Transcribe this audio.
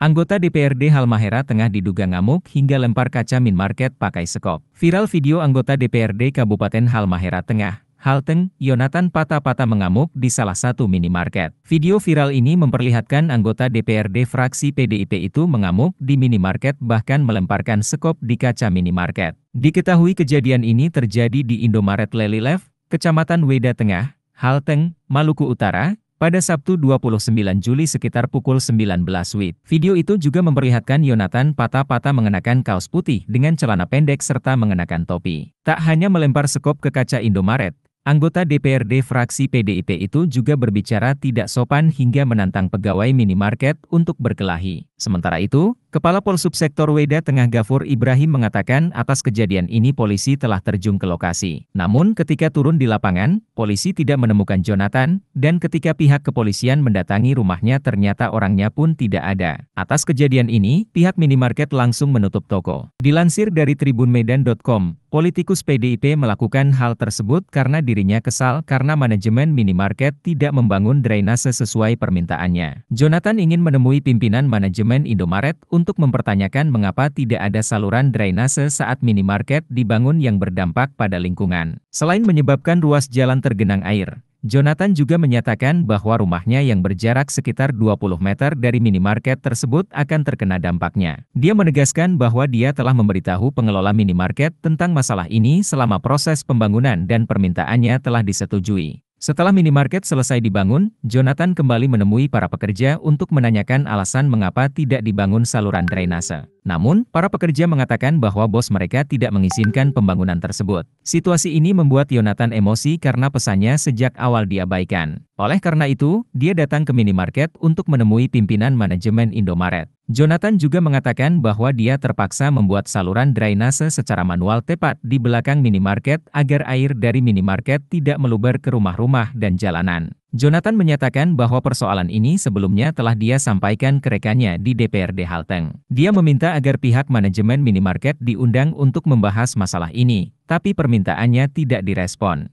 Anggota DPRD Halmahera tengah diduga ngamuk hingga lempar kaca minimarket pakai sekop. Viral video anggota DPRD Kabupaten Halmahera Tengah, Halteng, Yonatan patah-patah mengamuk di salah satu minimarket. Video viral ini memperlihatkan anggota DPRD fraksi PDIP itu mengamuk di minimarket bahkan melemparkan sekop di kaca minimarket. Diketahui kejadian ini terjadi di Indomaret Lelilev, Kecamatan Weda Tengah, Halteng, Maluku Utara, pada Sabtu 29 Juli sekitar pukul 19 WIB, video itu juga memperlihatkan Yonatan patah-patah mengenakan kaos putih dengan celana pendek serta mengenakan topi. Tak hanya melempar sekop ke kaca Indomaret, anggota DPRD fraksi PDIP itu juga berbicara tidak sopan hingga menantang pegawai minimarket untuk berkelahi. Sementara itu, Kepala Polsub Sektor Weda Tengah Gafur Ibrahim mengatakan atas kejadian ini polisi telah terjun ke lokasi. Namun ketika turun di lapangan, polisi tidak menemukan Jonathan, dan ketika pihak kepolisian mendatangi rumahnya ternyata orangnya pun tidak ada. Atas kejadian ini, pihak minimarket langsung menutup toko. Dilansir dari tribunmedan.com, politikus PDIP melakukan hal tersebut karena dirinya kesal karena manajemen minimarket tidak membangun drainase sesuai permintaannya. Jonathan ingin menemui pimpinan manajemen Indomaret untuk untuk mempertanyakan mengapa tidak ada saluran drainase saat minimarket dibangun yang berdampak pada lingkungan. Selain menyebabkan ruas jalan tergenang air, Jonathan juga menyatakan bahwa rumahnya yang berjarak sekitar 20 meter dari minimarket tersebut akan terkena dampaknya. Dia menegaskan bahwa dia telah memberitahu pengelola minimarket tentang masalah ini selama proses pembangunan dan permintaannya telah disetujui. Setelah minimarket selesai dibangun, Jonathan kembali menemui para pekerja untuk menanyakan alasan mengapa tidak dibangun saluran drainase. Namun, para pekerja mengatakan bahwa bos mereka tidak mengizinkan pembangunan tersebut. Situasi ini membuat Jonathan emosi karena pesannya sejak awal diabaikan. Oleh karena itu, dia datang ke minimarket untuk menemui pimpinan manajemen Indomaret. Jonathan juga mengatakan bahwa dia terpaksa membuat saluran drainase secara manual tepat di belakang minimarket agar air dari minimarket tidak meluber ke rumah-rumah dan jalanan. Jonathan menyatakan bahwa persoalan ini sebelumnya telah dia sampaikan ke rekannya di DPRD Halteng. Dia meminta agar pihak manajemen minimarket diundang untuk membahas masalah ini, tapi permintaannya tidak direspon.